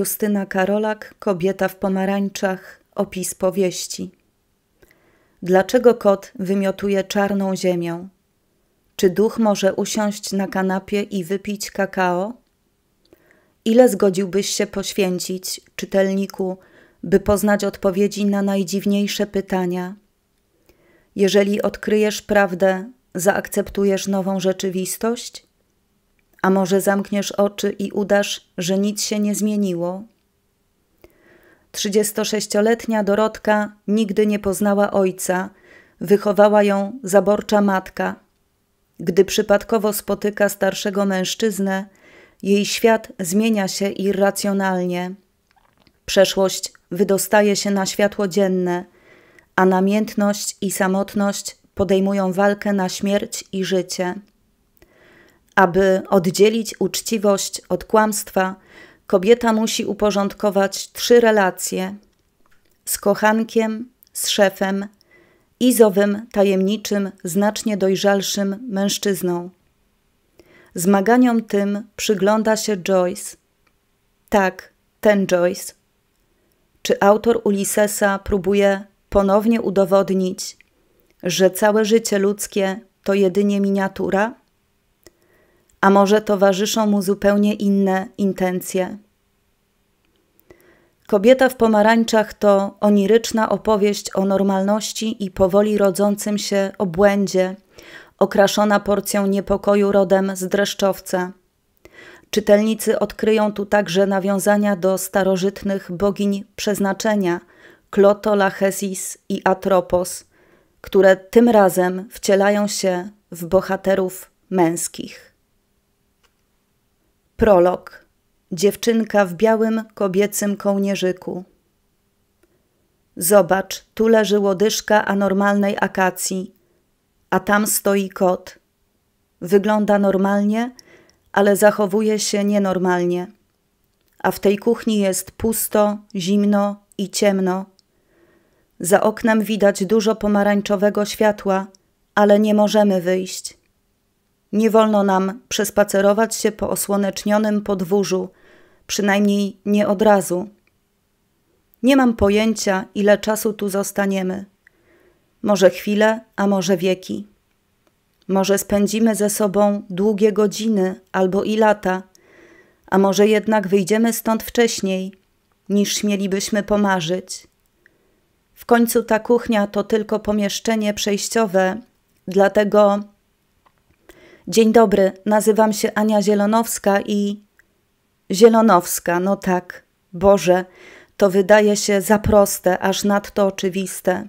Justyna Karolak, Kobieta w pomarańczach, opis powieści. Dlaczego kot wymiotuje czarną ziemię? Czy duch może usiąść na kanapie i wypić kakao? Ile zgodziłbyś się poświęcić, czytelniku, by poznać odpowiedzi na najdziwniejsze pytania? Jeżeli odkryjesz prawdę, zaakceptujesz nową rzeczywistość? A może zamkniesz oczy i udasz, że nic się nie zmieniło? 36-letnia Dorotka nigdy nie poznała ojca, wychowała ją zaborcza matka. Gdy przypadkowo spotyka starszego mężczyznę, jej świat zmienia się irracjonalnie. Przeszłość wydostaje się na światło dzienne, a namiętność i samotność podejmują walkę na śmierć i życie. Aby oddzielić uczciwość od kłamstwa, kobieta musi uporządkować trzy relacje: z kochankiem, z szefem i z owym tajemniczym, znacznie dojrzalszym mężczyzną. Zmaganiom tym przygląda się Joyce. Tak, ten Joyce. Czy autor Ulyssesa próbuje ponownie udowodnić, że całe życie ludzkie to jedynie miniatura? a może towarzyszą mu zupełnie inne intencje. Kobieta w pomarańczach to oniryczna opowieść o normalności i powoli rodzącym się obłędzie, okraszona porcją niepokoju rodem z dreszczowca. Czytelnicy odkryją tu także nawiązania do starożytnych bogiń przeznaczenia Kloto Lachesis i Atropos, które tym razem wcielają się w bohaterów męskich. Prolog. Dziewczynka w białym kobiecym kołnierzyku. Zobacz, tu leży łodyżka anormalnej akacji, a tam stoi kot. Wygląda normalnie, ale zachowuje się nienormalnie. A w tej kuchni jest pusto, zimno i ciemno. Za oknem widać dużo pomarańczowego światła, ale nie możemy wyjść. Nie wolno nam przespacerować się po osłonecznionym podwórzu, przynajmniej nie od razu. Nie mam pojęcia, ile czasu tu zostaniemy. Może chwilę, a może wieki. Może spędzimy ze sobą długie godziny albo i lata, a może jednak wyjdziemy stąd wcześniej, niż śmielibyśmy pomarzyć. W końcu ta kuchnia to tylko pomieszczenie przejściowe, dlatego Dzień dobry, nazywam się Ania Zielonowska i. Zielonowska, no tak, Boże, to wydaje się za proste, aż nadto oczywiste,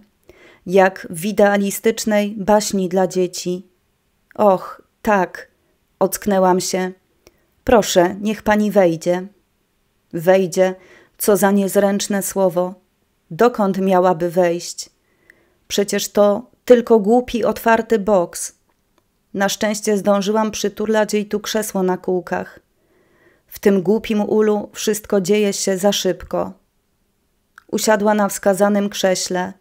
jak w idealistycznej baśni dla dzieci. Och, tak, ocknęłam się. Proszę, niech pani wejdzie. Wejdzie, co za niezręczne słowo. Dokąd miałaby wejść? Przecież to tylko głupi, otwarty boks na szczęście zdążyłam przyturlać jej tu krzesło na kółkach. W tym głupim ulu wszystko dzieje się za szybko. Usiadła na wskazanym krześle.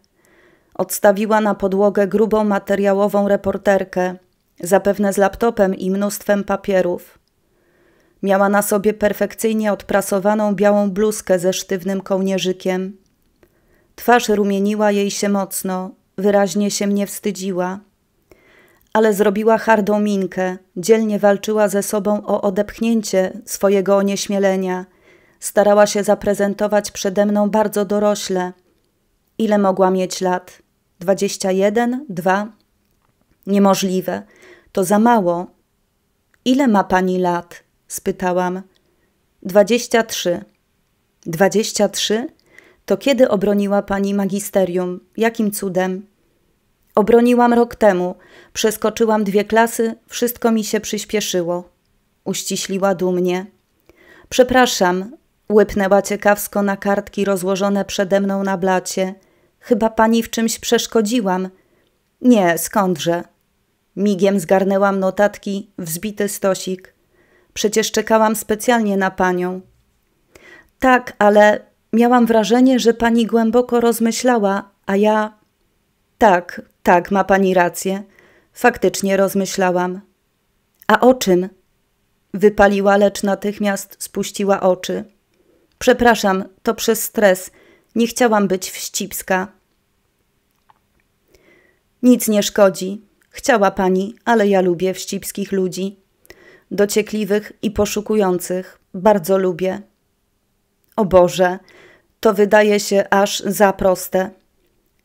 Odstawiła na podłogę grubą materiałową reporterkę, zapewne z laptopem i mnóstwem papierów. Miała na sobie perfekcyjnie odprasowaną białą bluzkę ze sztywnym kołnierzykiem. Twarz rumieniła jej się mocno, wyraźnie się mnie wstydziła ale zrobiła hardą minkę, dzielnie walczyła ze sobą o odepchnięcie swojego onieśmielenia. Starała się zaprezentować przede mną bardzo dorośle. Ile mogła mieć lat? Dwadzieścia jeden, dwa? Niemożliwe. To za mało. Ile ma pani lat? spytałam. Dwadzieścia trzy. Dwadzieścia trzy? To kiedy obroniła pani magisterium? Jakim cudem? Obroniłam rok temu, przeskoczyłam dwie klasy, wszystko mi się przyspieszyło. Uściśliła dumnie. Przepraszam, Łypnęła ciekawsko na kartki rozłożone przede mną na blacie. Chyba pani w czymś przeszkodziłam. Nie, skądże. Migiem zgarnęłam notatki, wzbity stosik. Przecież czekałam specjalnie na panią. Tak, ale miałam wrażenie, że pani głęboko rozmyślała, a ja tak, tak, ma pani rację. Faktycznie rozmyślałam. A o czym? Wypaliła, lecz natychmiast spuściła oczy. Przepraszam, to przez stres. Nie chciałam być wścibska. Nic nie szkodzi. Chciała pani, ale ja lubię wścibskich ludzi. Dociekliwych i poszukujących. Bardzo lubię. O Boże, to wydaje się aż za proste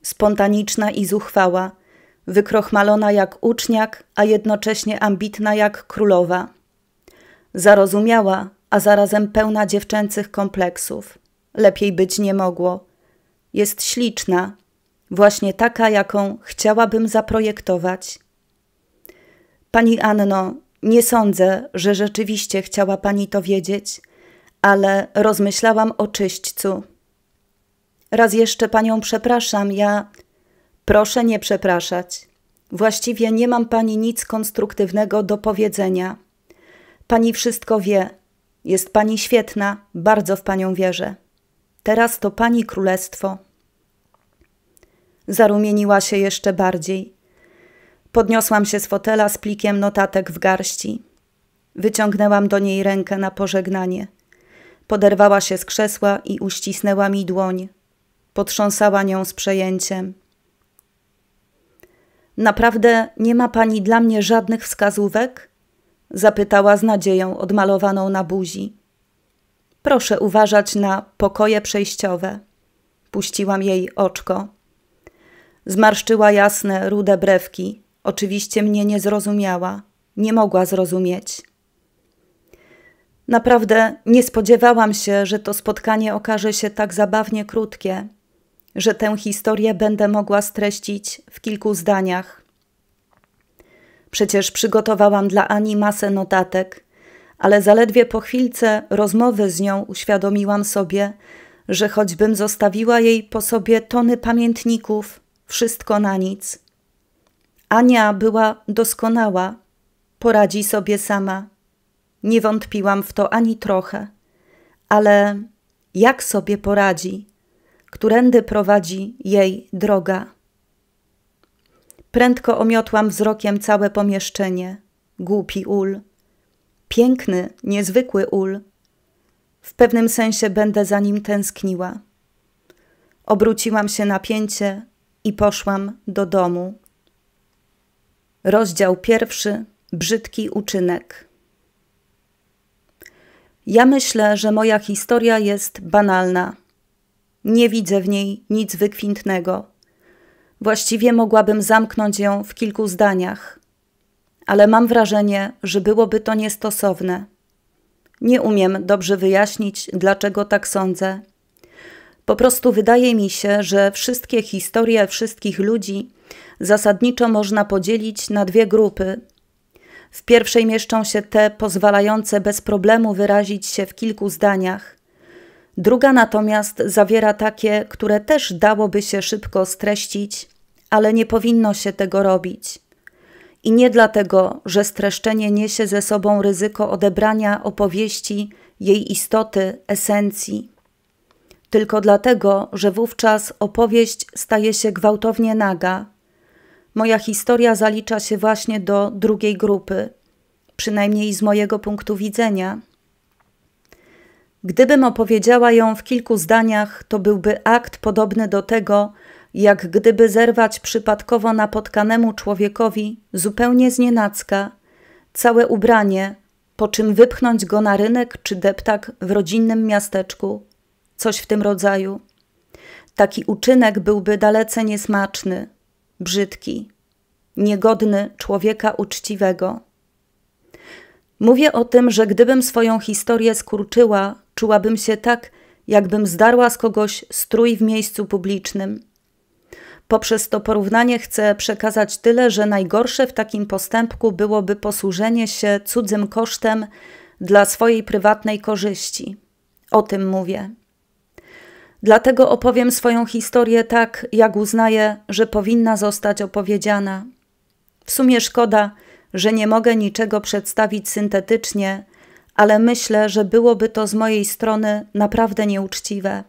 spontaniczna i zuchwała, wykrochmalona jak uczniak, a jednocześnie ambitna jak królowa. Zarozumiała, a zarazem pełna dziewczęcych kompleksów. Lepiej być nie mogło. Jest śliczna, właśnie taka, jaką chciałabym zaprojektować. Pani Anno, nie sądzę, że rzeczywiście chciała pani to wiedzieć, ale rozmyślałam o czyśćcu. Raz jeszcze panią przepraszam, ja. Proszę nie przepraszać. Właściwie nie mam pani nic konstruktywnego do powiedzenia. Pani wszystko wie. Jest pani świetna, bardzo w panią wierzę. Teraz to pani królestwo. Zarumieniła się jeszcze bardziej. Podniosłam się z fotela z plikiem notatek w garści. Wyciągnęłam do niej rękę na pożegnanie. Poderwała się z krzesła i uścisnęła mi dłoń potrząsała nią z przejęciem. Naprawdę nie ma pani dla mnie żadnych wskazówek? zapytała z nadzieją odmalowaną na buzi. Proszę uważać na pokoje przejściowe. Puściłam jej oczko. Zmarszczyła jasne, rude brewki. Oczywiście mnie nie zrozumiała, nie mogła zrozumieć. Naprawdę nie spodziewałam się, że to spotkanie okaże się tak zabawnie krótkie że tę historię będę mogła streścić w kilku zdaniach. Przecież przygotowałam dla Ani masę notatek, ale zaledwie po chwilce rozmowy z nią uświadomiłam sobie, że choćbym zostawiła jej po sobie tony pamiętników, wszystko na nic. Ania była doskonała, poradzi sobie sama. Nie wątpiłam w to ani trochę, ale jak sobie poradzi? którędy prowadzi jej droga. Prędko omiotłam wzrokiem całe pomieszczenie. Głupi ul. Piękny, niezwykły ul. W pewnym sensie będę za nim tęskniła. Obróciłam się na pięcie i poszłam do domu. Rozdział pierwszy Brzydki uczynek. Ja myślę, że moja historia jest banalna. Nie widzę w niej nic wykwintnego. Właściwie mogłabym zamknąć ją w kilku zdaniach, ale mam wrażenie, że byłoby to niestosowne. Nie umiem dobrze wyjaśnić, dlaczego tak sądzę. Po prostu wydaje mi się, że wszystkie historie wszystkich ludzi zasadniczo można podzielić na dwie grupy. W pierwszej mieszczą się te pozwalające bez problemu wyrazić się w kilku zdaniach, Druga natomiast zawiera takie, które też dałoby się szybko streścić, ale nie powinno się tego robić. I nie dlatego, że streszczenie niesie ze sobą ryzyko odebrania opowieści, jej istoty, esencji, tylko dlatego, że wówczas opowieść staje się gwałtownie naga. Moja historia zalicza się właśnie do drugiej grupy, przynajmniej z mojego punktu widzenia. Gdybym opowiedziała ją w kilku zdaniach, to byłby akt podobny do tego, jak gdyby zerwać przypadkowo napotkanemu człowiekowi zupełnie znienacka całe ubranie, po czym wypchnąć go na rynek czy deptak w rodzinnym miasteczku, coś w tym rodzaju. Taki uczynek byłby dalece niesmaczny, brzydki, niegodny człowieka uczciwego. Mówię o tym, że gdybym swoją historię skurczyła Czułabym się tak, jakbym zdarła z kogoś strój w miejscu publicznym. Poprzez to porównanie chcę przekazać tyle, że najgorsze w takim postępku byłoby posłużenie się cudzym kosztem dla swojej prywatnej korzyści. O tym mówię. Dlatego opowiem swoją historię tak, jak uznaję, że powinna zostać opowiedziana. W sumie szkoda, że nie mogę niczego przedstawić syntetycznie ale myślę, że byłoby to z mojej strony naprawdę nieuczciwe.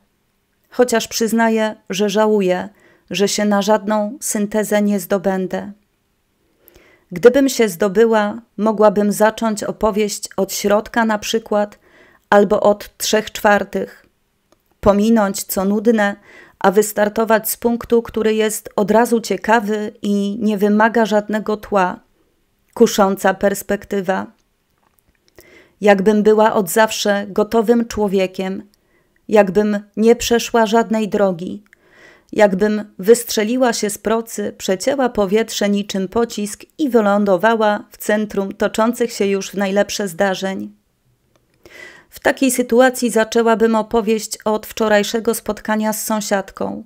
Chociaż przyznaję, że żałuję, że się na żadną syntezę nie zdobędę. Gdybym się zdobyła, mogłabym zacząć opowieść od środka na przykład, albo od trzech czwartych. Pominąć co nudne, a wystartować z punktu, który jest od razu ciekawy i nie wymaga żadnego tła. Kusząca perspektywa jakbym była od zawsze gotowym człowiekiem, jakbym nie przeszła żadnej drogi, jakbym wystrzeliła się z procy, przecięła powietrze niczym pocisk i wylądowała w centrum toczących się już w najlepsze zdarzeń. W takiej sytuacji zaczęłabym opowieść od wczorajszego spotkania z sąsiadką.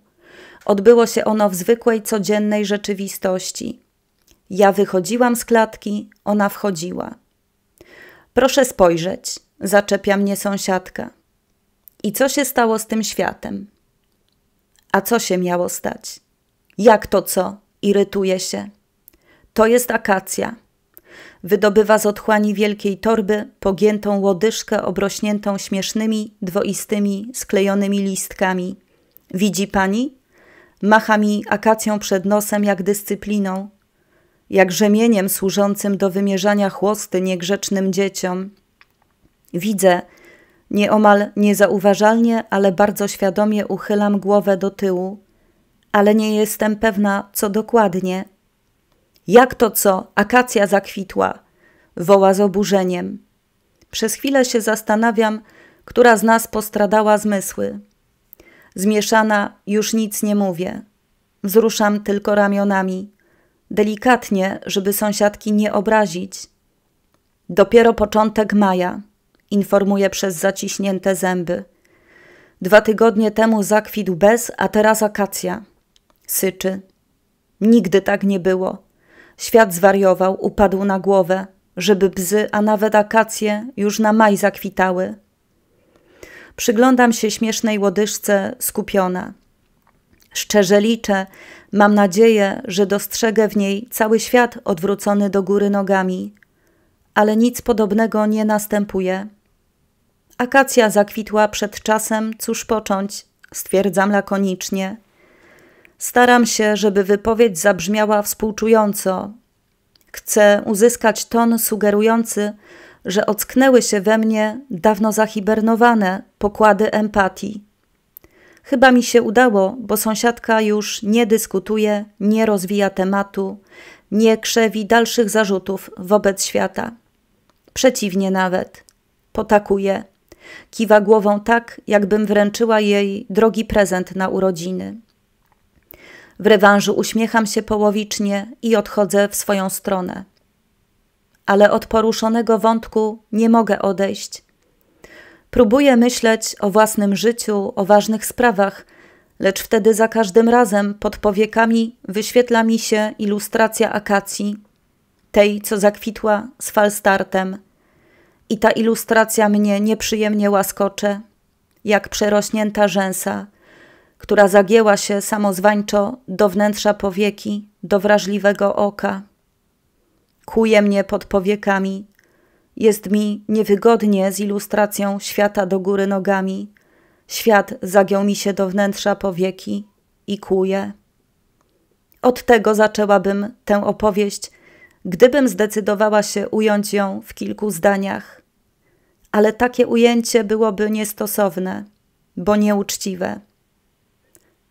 Odbyło się ono w zwykłej, codziennej rzeczywistości. Ja wychodziłam z klatki, ona wchodziła. Proszę spojrzeć, zaczepia mnie sąsiadka. I co się stało z tym światem? A co się miało stać? Jak to co? Irytuje się. To jest akacja. Wydobywa z otchłani wielkiej torby pogiętą łodyżkę obrośniętą śmiesznymi, dwoistymi, sklejonymi listkami. Widzi pani? Macha mi akacją przed nosem jak dyscypliną, jak rzemieniem służącym do wymierzania chłosty niegrzecznym dzieciom. Widzę, nieomal niezauważalnie, ale bardzo świadomie uchylam głowę do tyłu, ale nie jestem pewna, co dokładnie. Jak to co? Akacja zakwitła, woła z oburzeniem. Przez chwilę się zastanawiam, która z nas postradała zmysły. Zmieszana, już nic nie mówię. Wzruszam tylko ramionami delikatnie, żeby sąsiadki nie obrazić. Dopiero początek maja, informuje przez zaciśnięte zęby. Dwa tygodnie temu zakwitł bez, a teraz akacja. Syczy. Nigdy tak nie było. Świat zwariował, upadł na głowę, żeby bzy, a nawet akacje już na maj zakwitały. Przyglądam się śmiesznej łodyżce skupiona. Szczerze liczę, mam nadzieję, że dostrzegę w niej cały świat odwrócony do góry nogami, ale nic podobnego nie następuje. Akacja zakwitła przed czasem, cóż począć, stwierdzam lakonicznie. Staram się, żeby wypowiedź zabrzmiała współczująco. Chcę uzyskać ton sugerujący, że ocknęły się we mnie dawno zahibernowane pokłady empatii. Chyba mi się udało, bo sąsiadka już nie dyskutuje, nie rozwija tematu, nie krzewi dalszych zarzutów wobec świata. Przeciwnie nawet. Potakuje. Kiwa głową tak, jakbym wręczyła jej drogi prezent na urodziny. W rewanżu uśmiecham się połowicznie i odchodzę w swoją stronę. Ale od poruszonego wątku nie mogę odejść – Próbuję myśleć o własnym życiu, o ważnych sprawach, lecz wtedy za każdym razem pod powiekami wyświetla mi się ilustracja akacji, tej, co zakwitła z falstartem. I ta ilustracja mnie nieprzyjemnie łaskocze, jak przerośnięta rzęsa, która zagięła się samozwańczo do wnętrza powieki, do wrażliwego oka. Kuje mnie pod powiekami jest mi niewygodnie z ilustracją świata do góry nogami. Świat zagiął mi się do wnętrza powieki i kuje. Od tego zaczęłabym tę opowieść, gdybym zdecydowała się ująć ją w kilku zdaniach. Ale takie ujęcie byłoby niestosowne, bo nieuczciwe.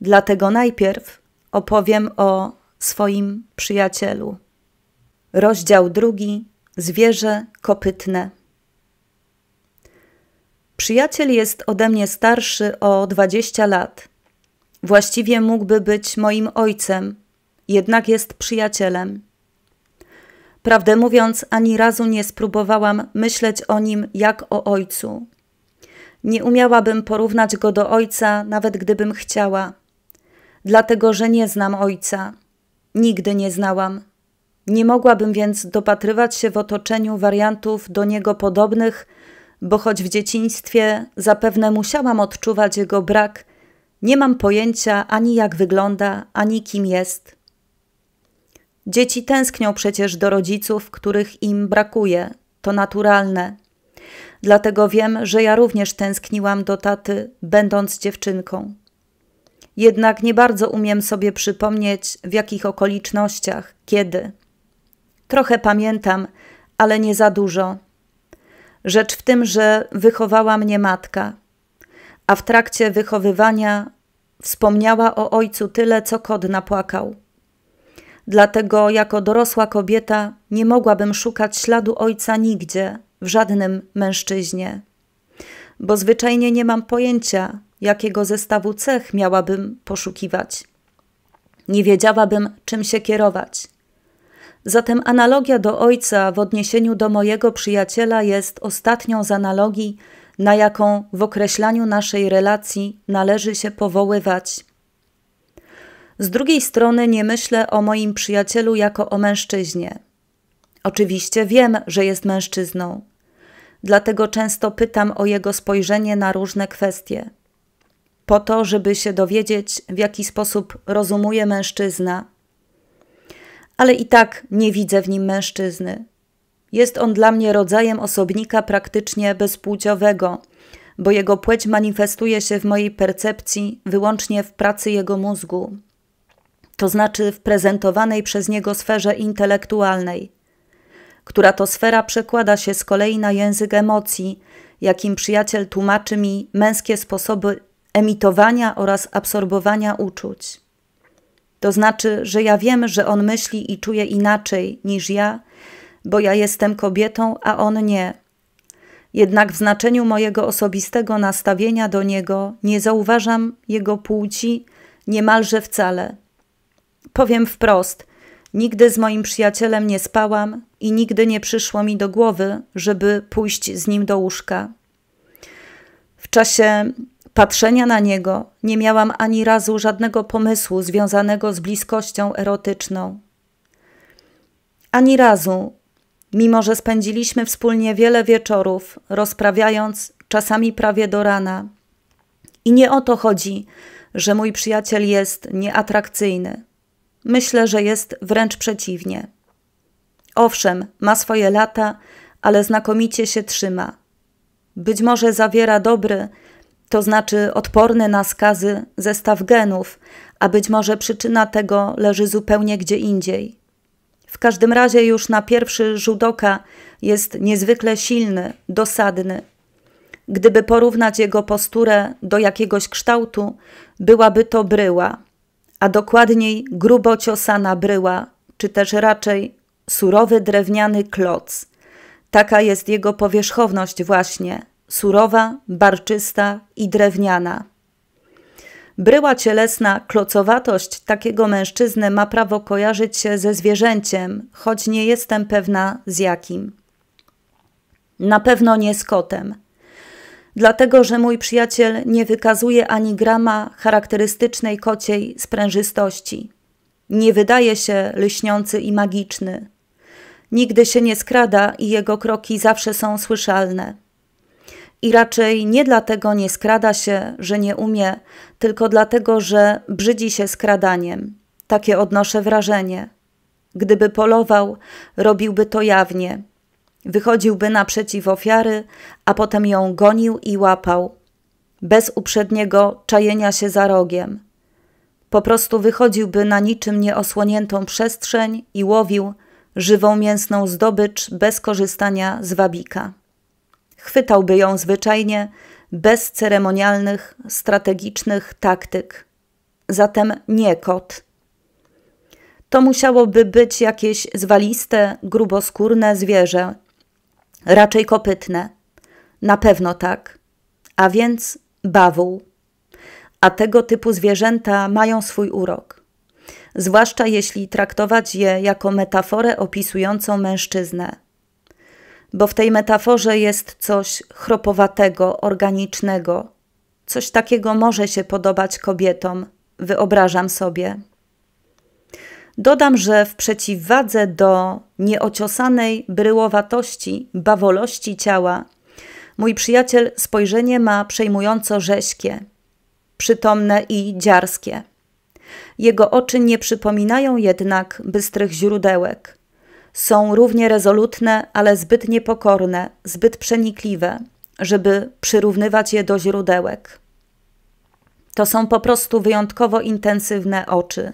Dlatego najpierw opowiem o swoim przyjacielu. Rozdział drugi zwierzę kopytne. Przyjaciel jest ode mnie starszy o 20 lat. Właściwie mógłby być moim ojcem, jednak jest przyjacielem. Prawdę mówiąc, ani razu nie spróbowałam myśleć o nim jak o ojcu. Nie umiałabym porównać go do ojca, nawet gdybym chciała, dlatego że nie znam ojca. Nigdy nie znałam. Nie mogłabym więc dopatrywać się w otoczeniu wariantów do niego podobnych, bo choć w dzieciństwie zapewne musiałam odczuwać jego brak, nie mam pojęcia ani jak wygląda, ani kim jest. Dzieci tęsknią przecież do rodziców, których im brakuje, to naturalne. Dlatego wiem, że ja również tęskniłam do taty, będąc dziewczynką. Jednak nie bardzo umiem sobie przypomnieć, w jakich okolicznościach, kiedy. Trochę pamiętam, ale nie za dużo. Rzecz w tym, że wychowała mnie matka, a w trakcie wychowywania wspomniała o ojcu tyle, co kod napłakał. Dlatego jako dorosła kobieta nie mogłabym szukać śladu ojca nigdzie, w żadnym mężczyźnie, bo zwyczajnie nie mam pojęcia, jakiego zestawu cech miałabym poszukiwać. Nie wiedziałabym, czym się kierować. Zatem analogia do ojca w odniesieniu do mojego przyjaciela jest ostatnią z analogii, na jaką w określaniu naszej relacji należy się powoływać. Z drugiej strony nie myślę o moim przyjacielu jako o mężczyźnie. Oczywiście wiem, że jest mężczyzną, dlatego często pytam o jego spojrzenie na różne kwestie, po to, żeby się dowiedzieć, w jaki sposób rozumuje mężczyzna ale i tak nie widzę w nim mężczyzny. Jest on dla mnie rodzajem osobnika praktycznie bezpłciowego, bo jego płeć manifestuje się w mojej percepcji wyłącznie w pracy jego mózgu, to znaczy w prezentowanej przez niego sferze intelektualnej, która to sfera przekłada się z kolei na język emocji, jakim przyjaciel tłumaczy mi męskie sposoby emitowania oraz absorbowania uczuć. To znaczy, że ja wiem, że on myśli i czuje inaczej niż ja, bo ja jestem kobietą, a on nie. Jednak w znaczeniu mojego osobistego nastawienia do niego nie zauważam jego płci niemalże wcale. Powiem wprost, nigdy z moim przyjacielem nie spałam i nigdy nie przyszło mi do głowy, żeby pójść z nim do łóżka. W czasie patrzenia na niego nie miałam ani razu żadnego pomysłu związanego z bliskością erotyczną. Ani razu, mimo że spędziliśmy wspólnie wiele wieczorów, rozprawiając czasami prawie do rana. I nie o to chodzi, że mój przyjaciel jest nieatrakcyjny. Myślę, że jest wręcz przeciwnie. Owszem, ma swoje lata, ale znakomicie się trzyma. Być może zawiera dobry, to znaczy odporny na skazy zestaw genów, a być może przyczyna tego leży zupełnie gdzie indziej. W każdym razie już na pierwszy rzut oka jest niezwykle silny, dosadny. Gdyby porównać jego posturę do jakiegoś kształtu, byłaby to bryła, a dokładniej grubo ciosana bryła, czy też raczej surowy drewniany kloc. Taka jest jego powierzchowność właśnie, surowa, barczysta i drewniana. Bryła cielesna klocowatość takiego mężczyzny ma prawo kojarzyć się ze zwierzęciem, choć nie jestem pewna z jakim. Na pewno nie z kotem. Dlatego, że mój przyjaciel nie wykazuje ani grama charakterystycznej kociej sprężystości. Nie wydaje się lśniący i magiczny. Nigdy się nie skrada i jego kroki zawsze są słyszalne. I raczej nie dlatego nie skrada się, że nie umie, tylko dlatego, że brzydzi się skradaniem. Takie odnoszę wrażenie. Gdyby polował, robiłby to jawnie. Wychodziłby naprzeciw ofiary, a potem ją gonił i łapał, bez uprzedniego czajenia się za rogiem. Po prostu wychodziłby na niczym nieosłoniętą przestrzeń i łowił żywą mięsną zdobycz bez korzystania z wabika. Chwytałby ją zwyczajnie bez ceremonialnych, strategicznych taktyk. Zatem nie kot. To musiałoby być jakieś zwaliste, gruboskórne zwierzę, raczej kopytne. Na pewno tak. A więc bawuł. A tego typu zwierzęta mają swój urok. Zwłaszcza jeśli traktować je jako metaforę opisującą mężczyznę bo w tej metaforze jest coś chropowatego, organicznego. Coś takiego może się podobać kobietom, wyobrażam sobie. Dodam, że w przeciwwadze do nieociosanej bryłowatości, bawolości ciała, mój przyjaciel spojrzenie ma przejmująco rześkie, przytomne i dziarskie. Jego oczy nie przypominają jednak bystrych źródełek są równie rezolutne, ale zbyt niepokorne, zbyt przenikliwe, żeby przyrównywać je do źródełek. To są po prostu wyjątkowo intensywne oczy,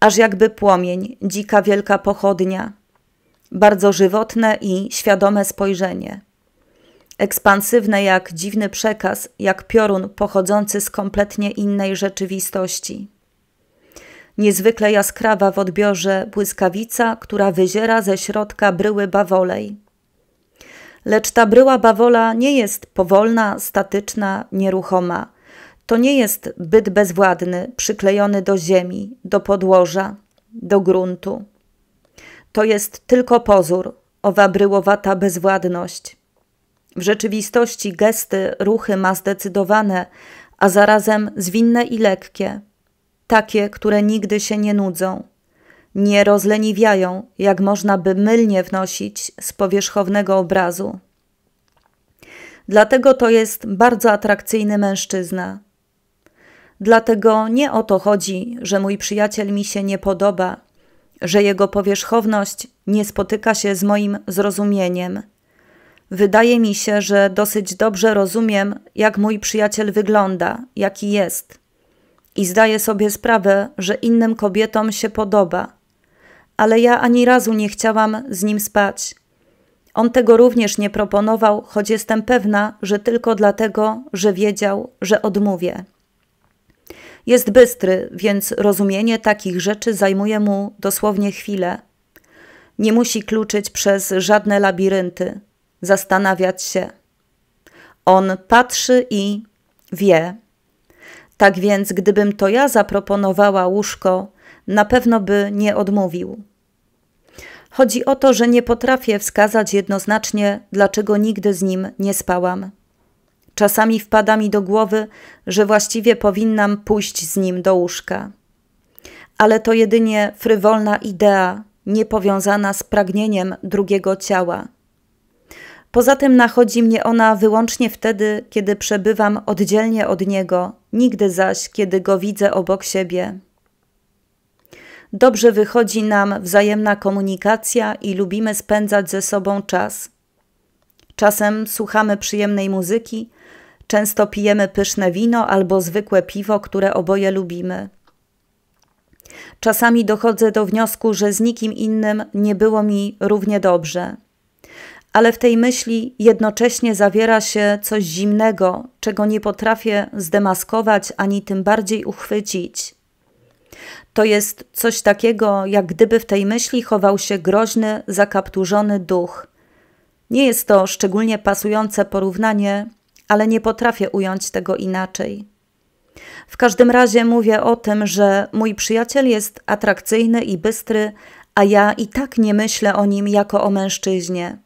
aż jakby płomień, dzika wielka pochodnia, bardzo żywotne i świadome spojrzenie. Ekspansywne jak dziwny przekaz, jak piorun pochodzący z kompletnie innej rzeczywistości niezwykle jaskrawa w odbiorze błyskawica, która wyziera ze środka bryły bawolej. Lecz ta bryła bawola nie jest powolna, statyczna, nieruchoma. To nie jest byt bezwładny, przyklejony do ziemi, do podłoża, do gruntu. To jest tylko pozór, owa bryłowata bezwładność. W rzeczywistości gesty, ruchy ma zdecydowane, a zarazem zwinne i lekkie – takie, które nigdy się nie nudzą, nie rozleniwiają, jak można by mylnie wnosić z powierzchownego obrazu. Dlatego to jest bardzo atrakcyjny mężczyzna. Dlatego nie o to chodzi, że mój przyjaciel mi się nie podoba, że jego powierzchowność nie spotyka się z moim zrozumieniem. Wydaje mi się, że dosyć dobrze rozumiem, jak mój przyjaciel wygląda, jaki jest i zdaję sobie sprawę, że innym kobietom się podoba. Ale ja ani razu nie chciałam z nim spać. On tego również nie proponował, choć jestem pewna, że tylko dlatego, że wiedział, że odmówię. Jest bystry, więc rozumienie takich rzeczy zajmuje mu dosłownie chwilę. Nie musi kluczyć przez żadne labirynty, zastanawiać się. On patrzy i wie, tak więc, gdybym to ja zaproponowała łóżko, na pewno by nie odmówił. Chodzi o to, że nie potrafię wskazać jednoznacznie, dlaczego nigdy z nim nie spałam. Czasami wpada mi do głowy, że właściwie powinnam pójść z nim do łóżka. Ale to jedynie frywolna idea, niepowiązana z pragnieniem drugiego ciała. Poza tym nachodzi mnie ona wyłącznie wtedy, kiedy przebywam oddzielnie od niego, nigdy zaś, kiedy go widzę obok siebie. Dobrze wychodzi nam wzajemna komunikacja i lubimy spędzać ze sobą czas. Czasem słuchamy przyjemnej muzyki, często pijemy pyszne wino albo zwykłe piwo, które oboje lubimy. Czasami dochodzę do wniosku, że z nikim innym nie było mi równie dobrze ale w tej myśli jednocześnie zawiera się coś zimnego, czego nie potrafię zdemaskować ani tym bardziej uchwycić. To jest coś takiego, jak gdyby w tej myśli chował się groźny, zakapturzony duch. Nie jest to szczególnie pasujące porównanie, ale nie potrafię ująć tego inaczej. W każdym razie mówię o tym, że mój przyjaciel jest atrakcyjny i bystry, a ja i tak nie myślę o nim jako o mężczyźnie.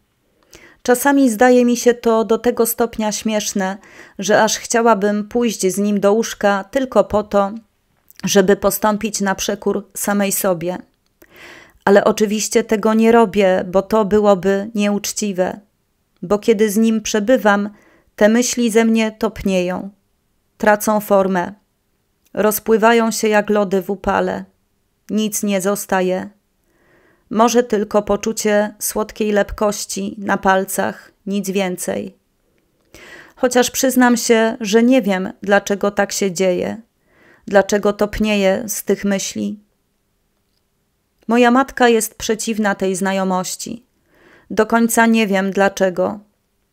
Czasami zdaje mi się to do tego stopnia śmieszne, że aż chciałabym pójść z nim do łóżka tylko po to, żeby postąpić na przekór samej sobie. Ale oczywiście tego nie robię, bo to byłoby nieuczciwe. Bo kiedy z nim przebywam, te myśli ze mnie topnieją, tracą formę, rozpływają się jak lody w upale. Nic nie zostaje może tylko poczucie słodkiej lepkości na palcach, nic więcej. Chociaż przyznam się, że nie wiem, dlaczego tak się dzieje, dlaczego topnieje z tych myśli. Moja matka jest przeciwna tej znajomości. Do końca nie wiem dlaczego.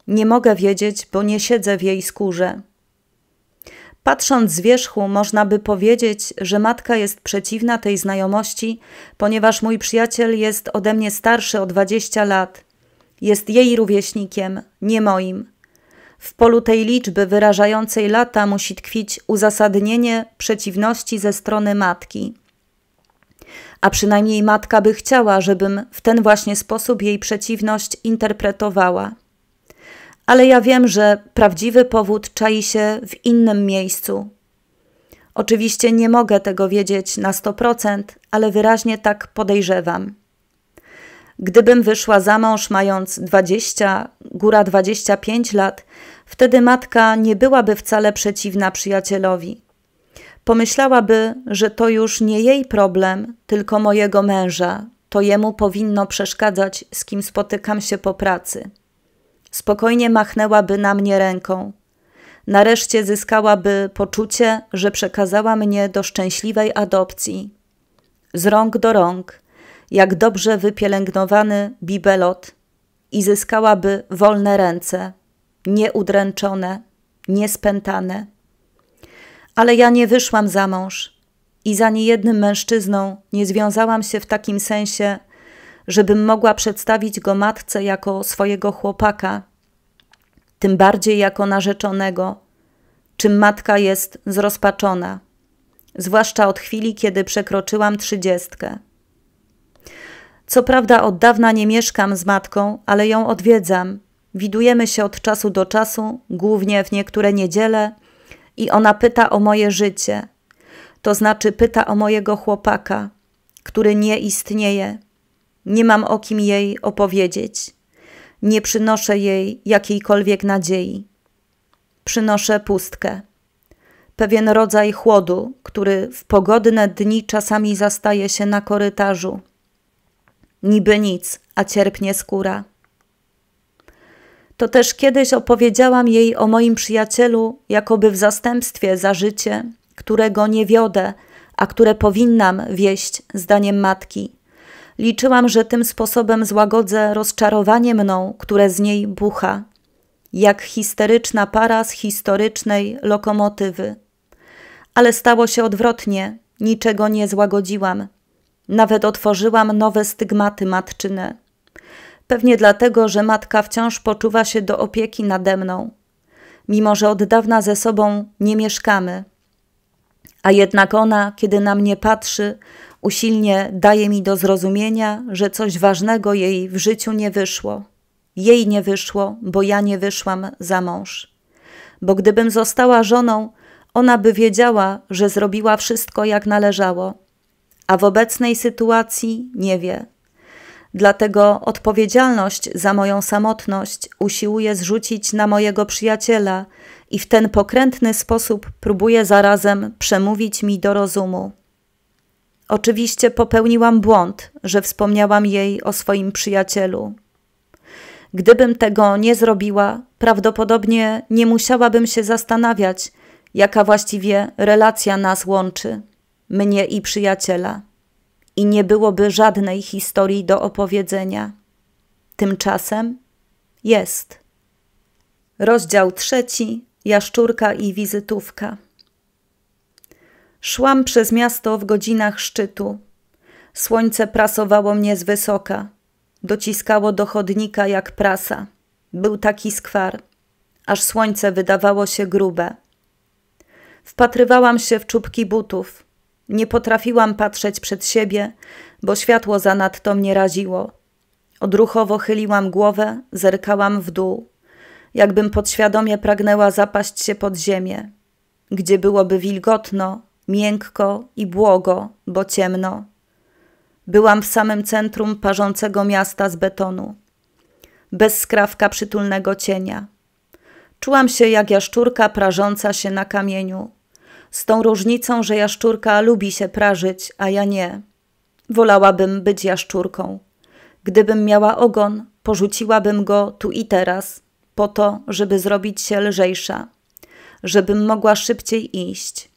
Nie mogę wiedzieć, bo nie siedzę w jej skórze. Patrząc z wierzchu, można by powiedzieć, że matka jest przeciwna tej znajomości, ponieważ mój przyjaciel jest ode mnie starszy o 20 lat. Jest jej rówieśnikiem, nie moim. W polu tej liczby wyrażającej lata musi tkwić uzasadnienie przeciwności ze strony matki. A przynajmniej matka by chciała, żebym w ten właśnie sposób jej przeciwność interpretowała ale ja wiem, że prawdziwy powód czai się w innym miejscu. Oczywiście nie mogę tego wiedzieć na 100%, ale wyraźnie tak podejrzewam. Gdybym wyszła za mąż mając 20, góra 25 lat, wtedy matka nie byłaby wcale przeciwna przyjacielowi. Pomyślałaby, że to już nie jej problem, tylko mojego męża, to jemu powinno przeszkadzać, z kim spotykam się po pracy spokojnie machnęłaby na mnie ręką. Nareszcie zyskałaby poczucie, że przekazała mnie do szczęśliwej adopcji. Z rąk do rąk, jak dobrze wypielęgnowany bibelot, i zyskałaby wolne ręce, nieudręczone, niespętane. Ale ja nie wyszłam za mąż i za niejednym mężczyzną nie związałam się w takim sensie, żebym mogła przedstawić go matce jako swojego chłopaka, tym bardziej jako narzeczonego, czym matka jest zrozpaczona, zwłaszcza od chwili, kiedy przekroczyłam trzydziestkę. Co prawda od dawna nie mieszkam z matką, ale ją odwiedzam. Widujemy się od czasu do czasu, głównie w niektóre niedziele, i ona pyta o moje życie. To znaczy pyta o mojego chłopaka, który nie istnieje. Nie mam o kim jej opowiedzieć. Nie przynoszę jej jakiejkolwiek nadziei. Przynoszę pustkę. Pewien rodzaj chłodu, który w pogodne dni czasami zastaje się na korytarzu. Niby nic, a cierpnie skóra. To też kiedyś opowiedziałam jej o moim przyjacielu, jakoby w zastępstwie za życie, którego nie wiodę, a które powinnam wieść, zdaniem matki. Liczyłam, że tym sposobem złagodzę rozczarowanie mną, które z niej bucha, jak histeryczna para z historycznej lokomotywy. Ale stało się odwrotnie, niczego nie złagodziłam. Nawet otworzyłam nowe stygmaty matczyne. Pewnie dlatego, że matka wciąż poczuwa się do opieki nade mną, mimo że od dawna ze sobą nie mieszkamy. A jednak ona, kiedy na mnie patrzy, Usilnie daje mi do zrozumienia, że coś ważnego jej w życiu nie wyszło. Jej nie wyszło, bo ja nie wyszłam za mąż. Bo gdybym została żoną, ona by wiedziała, że zrobiła wszystko jak należało, a w obecnej sytuacji nie wie. Dlatego odpowiedzialność za moją samotność usiłuję zrzucić na mojego przyjaciela i w ten pokrętny sposób próbuję zarazem przemówić mi do rozumu. Oczywiście popełniłam błąd, że wspomniałam jej o swoim przyjacielu. Gdybym tego nie zrobiła, prawdopodobnie nie musiałabym się zastanawiać, jaka właściwie relacja nas łączy, mnie i przyjaciela, i nie byłoby żadnej historii do opowiedzenia. Tymczasem jest. Rozdział trzeci: Jaszczurka i wizytówka. Szłam przez miasto w godzinach szczytu. Słońce prasowało mnie z wysoka. Dociskało do chodnika jak prasa. Był taki skwar, aż słońce wydawało się grube. Wpatrywałam się w czubki butów. Nie potrafiłam patrzeć przed siebie, bo światło zanadto mnie raziło. Odruchowo chyliłam głowę, zerkałam w dół, jakbym podświadomie pragnęła zapaść się pod ziemię. Gdzie byłoby wilgotno, miękko i błogo, bo ciemno. Byłam w samym centrum parzącego miasta z betonu, bez skrawka przytulnego cienia. Czułam się jak jaszczurka prażąca się na kamieniu, z tą różnicą, że jaszczurka lubi się prażyć, a ja nie. Wolałabym być jaszczurką. Gdybym miała ogon, porzuciłabym go tu i teraz, po to, żeby zrobić się lżejsza, żebym mogła szybciej iść.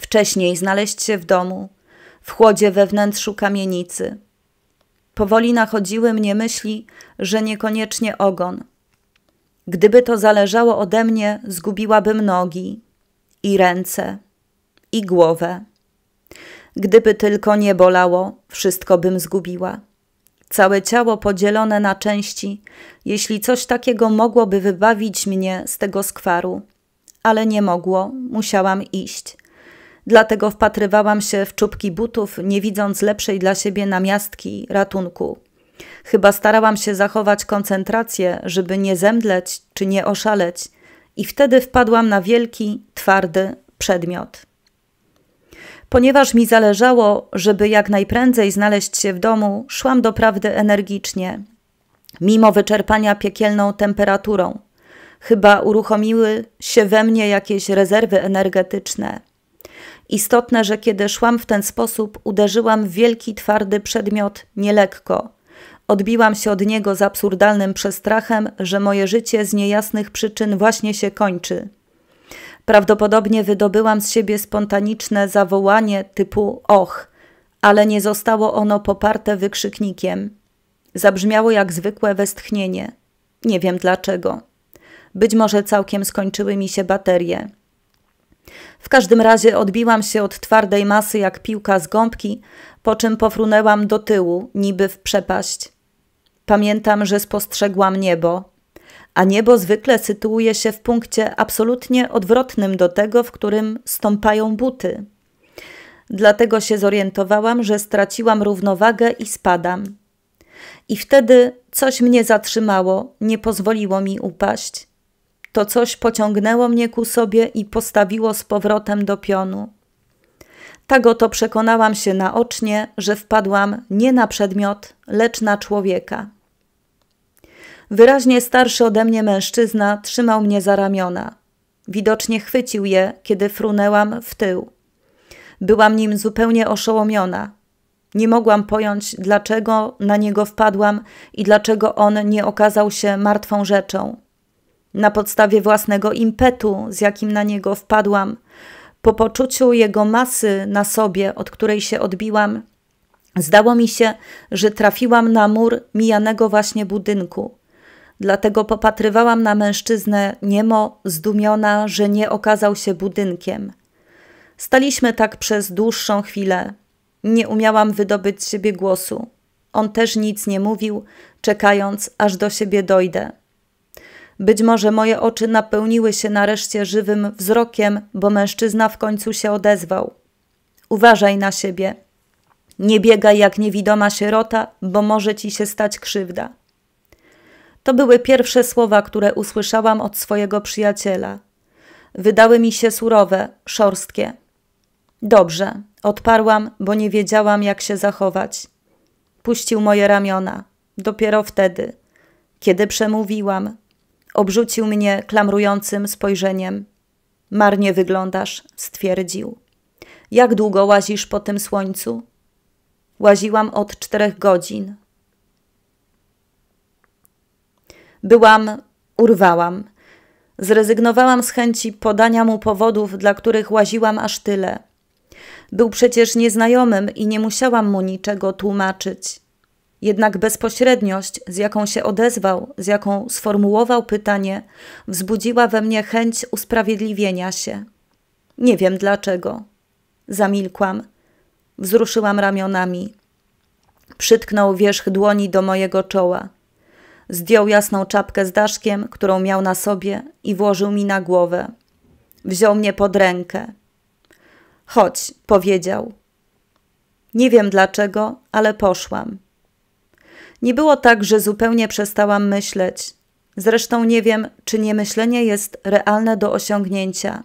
Wcześniej znaleźć się w domu, w chłodzie we wnętrzu kamienicy. Powoli nachodziły mnie myśli, że niekoniecznie ogon. Gdyby to zależało ode mnie, zgubiłabym nogi i ręce i głowę. Gdyby tylko nie bolało, wszystko bym zgubiła. Całe ciało podzielone na części, jeśli coś takiego mogłoby wybawić mnie z tego skwaru. Ale nie mogło, musiałam iść. Dlatego wpatrywałam się w czubki butów, nie widząc lepszej dla siebie namiastki ratunku. Chyba starałam się zachować koncentrację, żeby nie zemdleć czy nie oszaleć, i wtedy wpadłam na wielki, twardy przedmiot. Ponieważ mi zależało, żeby jak najprędzej znaleźć się w domu, szłam doprawdy energicznie, mimo wyczerpania piekielną temperaturą. Chyba uruchomiły się we mnie jakieś rezerwy energetyczne. Istotne, że kiedy szłam w ten sposób, uderzyłam w wielki, twardy przedmiot nielekko. Odbiłam się od niego z absurdalnym przestrachem, że moje życie z niejasnych przyczyn właśnie się kończy. Prawdopodobnie wydobyłam z siebie spontaniczne zawołanie typu och, ale nie zostało ono poparte wykrzyknikiem. Zabrzmiało jak zwykłe westchnienie. Nie wiem dlaczego. Być może całkiem skończyły mi się baterie. W każdym razie odbiłam się od twardej masy jak piłka z gąbki, po czym pofrunęłam do tyłu, niby w przepaść. Pamiętam, że spostrzegłam niebo, a niebo zwykle sytuuje się w punkcie absolutnie odwrotnym do tego, w którym stąpają buty. Dlatego się zorientowałam, że straciłam równowagę i spadam. I wtedy coś mnie zatrzymało, nie pozwoliło mi upaść to coś pociągnęło mnie ku sobie i postawiło z powrotem do pionu. Tak oto przekonałam się naocznie, że wpadłam nie na przedmiot, lecz na człowieka. Wyraźnie starszy ode mnie mężczyzna trzymał mnie za ramiona. Widocznie chwycił je, kiedy frunęłam w tył. Byłam nim zupełnie oszołomiona. Nie mogłam pojąć, dlaczego na niego wpadłam i dlaczego on nie okazał się martwą rzeczą na podstawie własnego impetu, z jakim na niego wpadłam, po poczuciu jego masy na sobie, od której się odbiłam, zdało mi się, że trafiłam na mur mijanego właśnie budynku. Dlatego popatrywałam na mężczyznę niemo, zdumiona, że nie okazał się budynkiem. Staliśmy tak przez dłuższą chwilę. Nie umiałam wydobyć z siebie głosu. On też nic nie mówił, czekając, aż do siebie dojdę. Być może moje oczy napełniły się nareszcie żywym wzrokiem, bo mężczyzna w końcu się odezwał. Uważaj na siebie. Nie biegaj jak niewidoma sierota, bo może ci się stać krzywda. To były pierwsze słowa, które usłyszałam od swojego przyjaciela. Wydały mi się surowe, szorstkie. Dobrze, odparłam, bo nie wiedziałam, jak się zachować. Puścił moje ramiona. Dopiero wtedy, kiedy przemówiłam, Obrzucił mnie klamrującym spojrzeniem. Marnie wyglądasz, stwierdził. Jak długo łazisz po tym słońcu? Łaziłam od czterech godzin. Byłam, urwałam. Zrezygnowałam z chęci podania mu powodów, dla których łaziłam aż tyle. Był przecież nieznajomym i nie musiałam mu niczego tłumaczyć. Jednak bezpośredniość, z jaką się odezwał, z jaką sformułował pytanie, wzbudziła we mnie chęć usprawiedliwienia się. Nie wiem dlaczego. Zamilkłam. Wzruszyłam ramionami. Przytknął wierzch dłoni do mojego czoła. Zdjął jasną czapkę z daszkiem, którą miał na sobie, i włożył mi na głowę. Wziął mnie pod rękę. Chodź, powiedział. Nie wiem dlaczego, ale poszłam. Nie było tak, że zupełnie przestałam myśleć. Zresztą nie wiem, czy nie myślenie jest realne do osiągnięcia.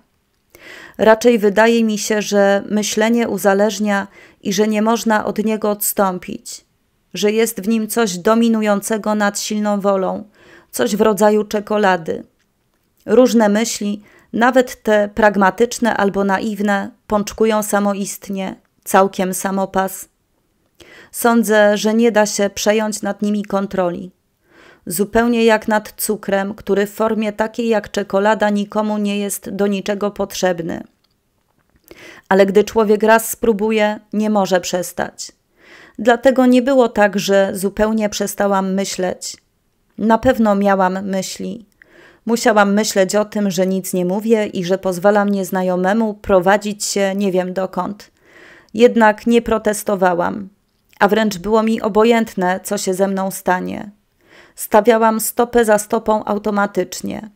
Raczej wydaje mi się, że myślenie uzależnia i że nie można od niego odstąpić, że jest w nim coś dominującego nad silną wolą, coś w rodzaju czekolady. Różne myśli, nawet te pragmatyczne albo naiwne, pączkują samoistnie, całkiem samopas. Sądzę, że nie da się przejąć nad nimi kontroli. Zupełnie jak nad cukrem, który w formie takiej jak czekolada nikomu nie jest do niczego potrzebny. Ale gdy człowiek raz spróbuje, nie może przestać. Dlatego nie było tak, że zupełnie przestałam myśleć. Na pewno miałam myśli. Musiałam myśleć o tym, że nic nie mówię i że pozwalam nieznajomemu prowadzić się nie wiem dokąd. Jednak nie protestowałam a wręcz było mi obojętne, co się ze mną stanie. Stawiałam stopę za stopą automatycznie.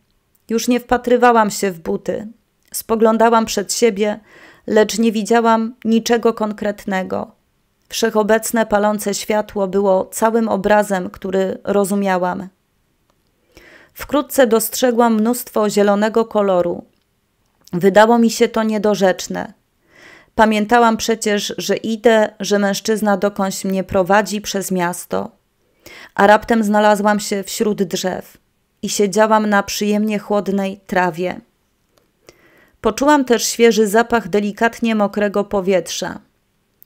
Już nie wpatrywałam się w buty. Spoglądałam przed siebie, lecz nie widziałam niczego konkretnego. Wszechobecne palące światło było całym obrazem, który rozumiałam. Wkrótce dostrzegłam mnóstwo zielonego koloru. Wydało mi się to niedorzeczne. Pamiętałam przecież, że idę, że mężczyzna dokądś mnie prowadzi przez miasto, a raptem znalazłam się wśród drzew i siedziałam na przyjemnie chłodnej trawie. Poczułam też świeży zapach delikatnie mokrego powietrza.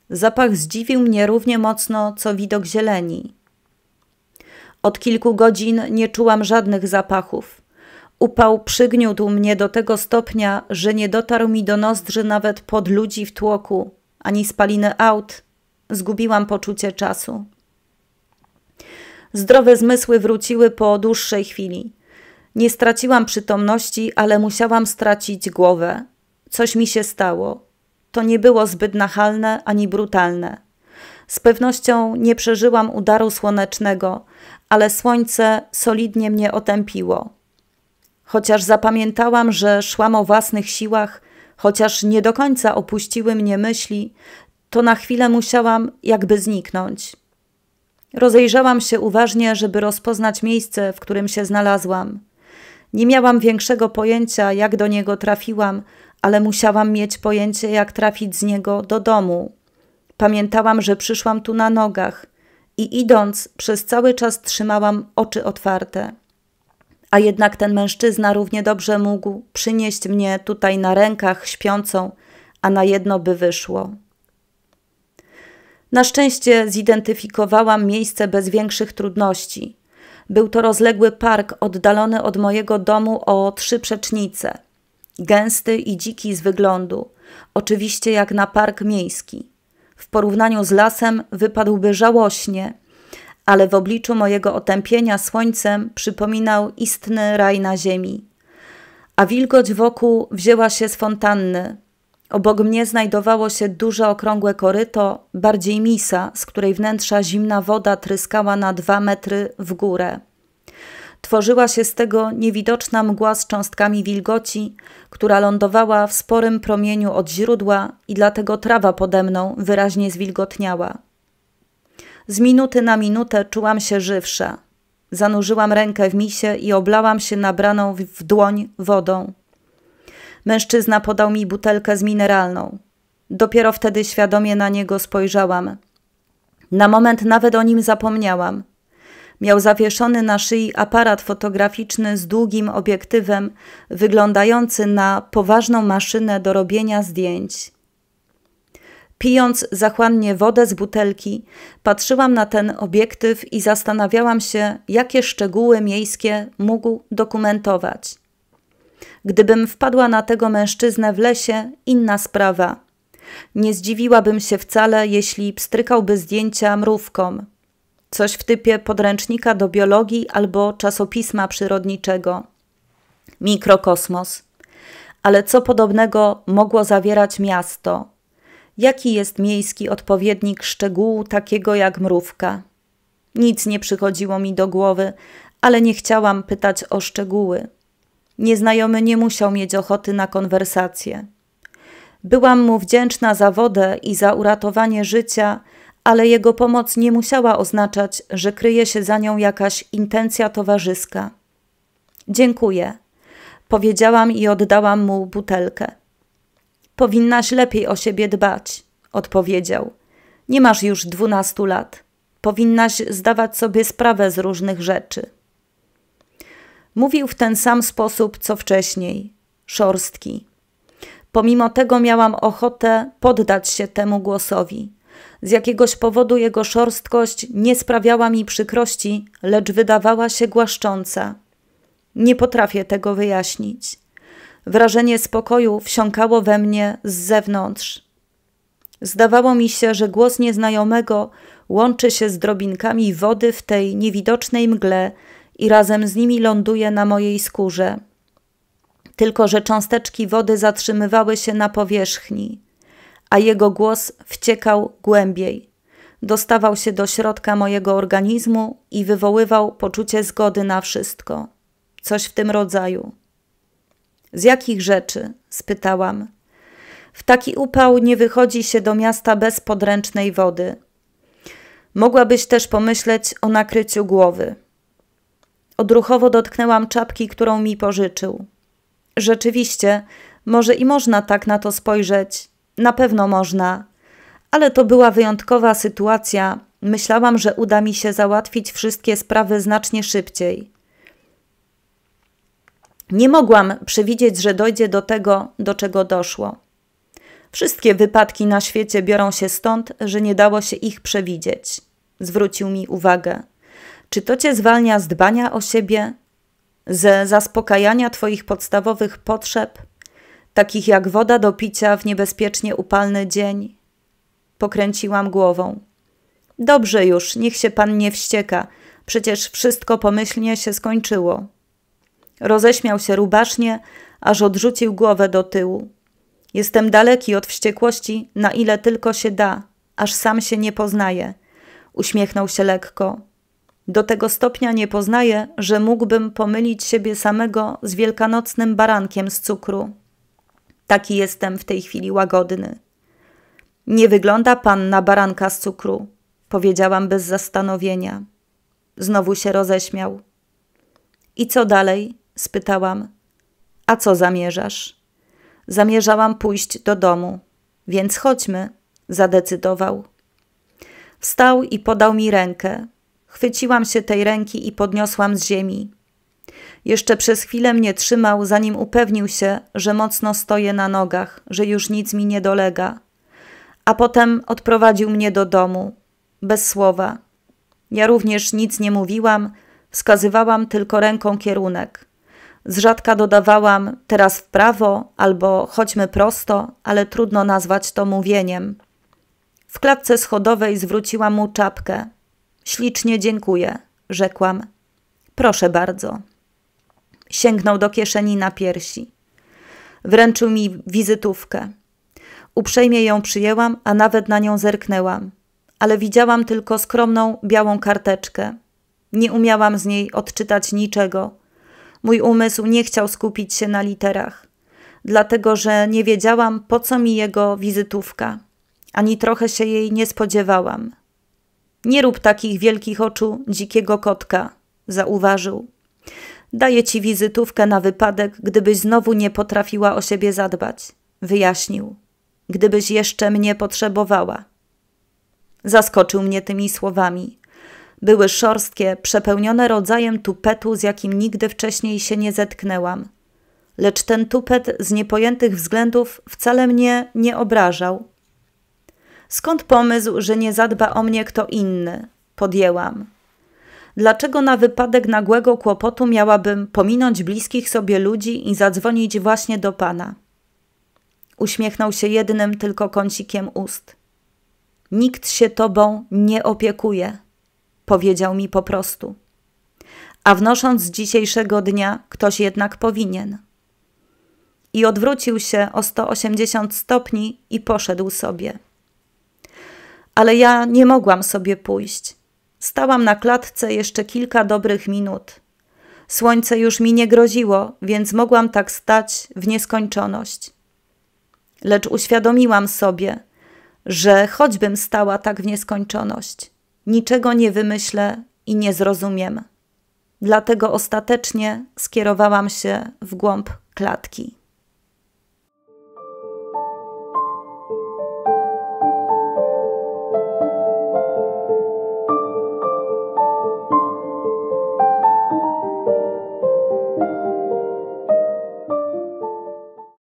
Zapach zdziwił mnie równie mocno, co widok zieleni. Od kilku godzin nie czułam żadnych zapachów. Upał przygniótł mnie do tego stopnia, że nie dotarł mi do nozdrzy nawet pod ludzi w tłoku, ani spaliny aut. Zgubiłam poczucie czasu. Zdrowe zmysły wróciły po dłuższej chwili. Nie straciłam przytomności, ale musiałam stracić głowę. Coś mi się stało. To nie było zbyt nachalne ani brutalne. Z pewnością nie przeżyłam udaru słonecznego, ale słońce solidnie mnie otępiło. Chociaż zapamiętałam, że szłam o własnych siłach, chociaż nie do końca opuściły mnie myśli, to na chwilę musiałam jakby zniknąć. Rozejrzałam się uważnie, żeby rozpoznać miejsce, w którym się znalazłam. Nie miałam większego pojęcia, jak do niego trafiłam, ale musiałam mieć pojęcie, jak trafić z niego do domu. Pamiętałam, że przyszłam tu na nogach i idąc przez cały czas trzymałam oczy otwarte. A jednak ten mężczyzna równie dobrze mógł przynieść mnie tutaj na rękach śpiącą, a na jedno by wyszło. Na szczęście zidentyfikowałam miejsce bez większych trudności. Był to rozległy park oddalony od mojego domu o trzy przecznice. Gęsty i dziki z wyglądu, oczywiście jak na park miejski. W porównaniu z lasem wypadłby żałośnie – ale w obliczu mojego otępienia słońcem przypominał istny raj na ziemi. A wilgoć wokół wzięła się z fontanny. Obok mnie znajdowało się duże okrągłe koryto, bardziej misa, z której wnętrza zimna woda tryskała na dwa metry w górę. Tworzyła się z tego niewidoczna mgła z cząstkami wilgoci, która lądowała w sporym promieniu od źródła i dlatego trawa pode mną wyraźnie zwilgotniała. Z minuty na minutę czułam się żywsza. Zanurzyłam rękę w misie i oblałam się nabraną w dłoń wodą. Mężczyzna podał mi butelkę z mineralną. Dopiero wtedy świadomie na niego spojrzałam. Na moment nawet o nim zapomniałam. Miał zawieszony na szyi aparat fotograficzny z długim obiektywem, wyglądający na poważną maszynę do robienia zdjęć. Pijąc zachłannie wodę z butelki, patrzyłam na ten obiektyw i zastanawiałam się, jakie szczegóły miejskie mógł dokumentować. Gdybym wpadła na tego mężczyznę w lesie, inna sprawa. Nie zdziwiłabym się wcale, jeśli pstrykałby zdjęcia mrówkom. Coś w typie podręcznika do biologii albo czasopisma przyrodniczego. Mikrokosmos. Ale co podobnego mogło zawierać miasto, Jaki jest miejski odpowiednik szczegółu takiego jak mrówka? Nic nie przychodziło mi do głowy, ale nie chciałam pytać o szczegóły. Nieznajomy nie musiał mieć ochoty na konwersację. Byłam mu wdzięczna za wodę i za uratowanie życia, ale jego pomoc nie musiała oznaczać, że kryje się za nią jakaś intencja towarzyska. Dziękuję, powiedziałam i oddałam mu butelkę. Powinnaś lepiej o siebie dbać, odpowiedział. Nie masz już dwunastu lat. Powinnaś zdawać sobie sprawę z różnych rzeczy. Mówił w ten sam sposób, co wcześniej, szorstki. Pomimo tego miałam ochotę poddać się temu głosowi. Z jakiegoś powodu jego szorstkość nie sprawiała mi przykrości, lecz wydawała się głaszcząca. Nie potrafię tego wyjaśnić. Wrażenie spokoju wsiąkało we mnie z zewnątrz. Zdawało mi się, że głos nieznajomego łączy się z drobinkami wody w tej niewidocznej mgle i razem z nimi ląduje na mojej skórze. Tylko, że cząsteczki wody zatrzymywały się na powierzchni, a jego głos wciekał głębiej. Dostawał się do środka mojego organizmu i wywoływał poczucie zgody na wszystko. Coś w tym rodzaju. Z jakich rzeczy? spytałam. W taki upał nie wychodzi się do miasta bez podręcznej wody. Mogłabyś też pomyśleć o nakryciu głowy. Odruchowo dotknęłam czapki, którą mi pożyczył. Rzeczywiście, może i można tak na to spojrzeć. Na pewno można. Ale to była wyjątkowa sytuacja. Myślałam, że uda mi się załatwić wszystkie sprawy znacznie szybciej. Nie mogłam przewidzieć, że dojdzie do tego, do czego doszło. Wszystkie wypadki na świecie biorą się stąd, że nie dało się ich przewidzieć. Zwrócił mi uwagę. Czy to cię zwalnia z dbania o siebie, ze zaspokajania twoich podstawowych potrzeb, takich jak woda do picia w niebezpiecznie upalny dzień? Pokręciłam głową. Dobrze już, niech się pan nie wścieka, przecież wszystko pomyślnie się skończyło. Roześmiał się rubasznie, aż odrzucił głowę do tyłu. Jestem daleki od wściekłości, na ile tylko się da, aż sam się nie poznaję. Uśmiechnął się lekko. Do tego stopnia nie poznaję, że mógłbym pomylić siebie samego z wielkanocnym barankiem z cukru. Taki jestem w tej chwili łagodny. Nie wygląda pan na baranka z cukru, powiedziałam bez zastanowienia. Znowu się roześmiał. I co dalej? spytałam. A co zamierzasz? Zamierzałam pójść do domu, więc chodźmy, zadecydował. Wstał i podał mi rękę. Chwyciłam się tej ręki i podniosłam z ziemi. Jeszcze przez chwilę mnie trzymał, zanim upewnił się, że mocno stoję na nogach, że już nic mi nie dolega. A potem odprowadził mnie do domu, bez słowa. Ja również nic nie mówiłam, wskazywałam tylko ręką kierunek. Z rzadka dodawałam teraz w prawo albo chodźmy prosto, ale trudno nazwać to mówieniem. W klatce schodowej zwróciłam mu czapkę. Ślicznie dziękuję, rzekłam. Proszę bardzo. Sięgnął do kieszeni na piersi. Wręczył mi wizytówkę. Uprzejmie ją przyjęłam, a nawet na nią zerknęłam, ale widziałam tylko skromną białą karteczkę. Nie umiałam z niej odczytać niczego Mój umysł nie chciał skupić się na literach, dlatego że nie wiedziałam, po co mi jego wizytówka, ani trochę się jej nie spodziewałam. Nie rób takich wielkich oczu dzikiego kotka, zauważył. Daję ci wizytówkę na wypadek, gdybyś znowu nie potrafiła o siebie zadbać, wyjaśnił. Gdybyś jeszcze mnie potrzebowała. Zaskoczył mnie tymi słowami. Były szorstkie, przepełnione rodzajem tupetu, z jakim nigdy wcześniej się nie zetknęłam. Lecz ten tupet z niepojętych względów wcale mnie nie obrażał. Skąd pomysł, że nie zadba o mnie kto inny? Podjęłam. Dlaczego na wypadek nagłego kłopotu miałabym pominąć bliskich sobie ludzi i zadzwonić właśnie do pana? Uśmiechnął się jednym tylko kącikiem ust. Nikt się tobą nie opiekuje powiedział mi po prostu. A wnosząc z dzisiejszego dnia, ktoś jednak powinien. I odwrócił się o 180 stopni i poszedł sobie. Ale ja nie mogłam sobie pójść. Stałam na klatce jeszcze kilka dobrych minut. Słońce już mi nie groziło, więc mogłam tak stać w nieskończoność. Lecz uświadomiłam sobie, że choćbym stała tak w nieskończoność, niczego nie wymyślę i nie zrozumiem. Dlatego ostatecznie skierowałam się w głąb klatki.